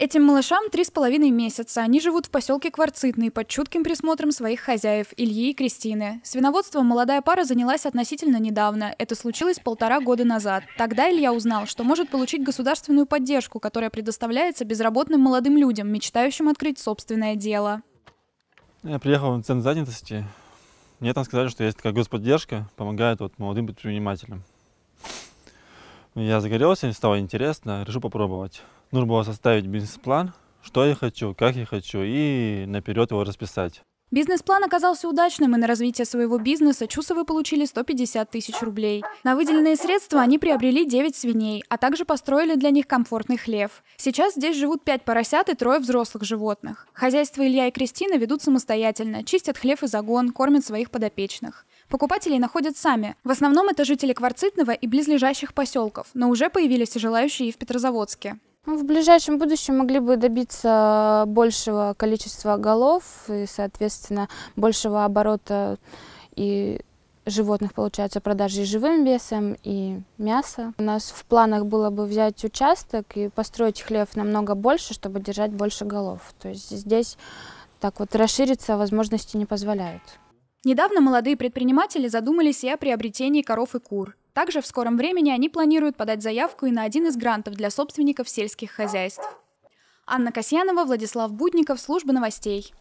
Этим малышам три с половиной месяца. Они живут в поселке Кварцитный под чутким присмотром своих хозяев Ильи и Кристины. Свиноводством молодая пара занялась относительно недавно. Это случилось полтора года назад. Тогда Илья узнал, что может получить государственную поддержку, которая предоставляется безработным молодым людям, мечтающим открыть собственное дело. Я приехал в центр занятости. Мне там сказали, что есть такая господдержка, помогает вот молодым предпринимателям. Я загорелся, мне стало интересно, решил попробовать. Нужно было составить бизнес-план, что я хочу, как я хочу, и наперед его расписать. Бизнес-план оказался удачным, и на развитие своего бизнеса Чусовы получили 150 тысяч рублей. На выделенные средства они приобрели 9 свиней, а также построили для них комфортный хлев. Сейчас здесь живут 5 поросят и трое взрослых животных. Хозяйство Илья и Кристина ведут самостоятельно, чистят хлев и загон, кормят своих подопечных. Покупателей находят сами. В основном это жители Кварцитного и близлежащих поселков, но уже появились и желающие и в Петрозаводске. Ну, в ближайшем будущем могли бы добиться большего количества голов и, соответственно, большего оборота и животных, получается, продажи живым весом, и мяса. У нас в планах было бы взять участок и построить хлев намного больше, чтобы держать больше голов. То есть здесь так вот расшириться возможности не позволяют. Недавно молодые предприниматели задумались и о приобретении коров и кур. Также в скором времени они планируют подать заявку и на один из грантов для собственников сельских хозяйств. Анна Касьянова, Владислав Будников, служба новостей.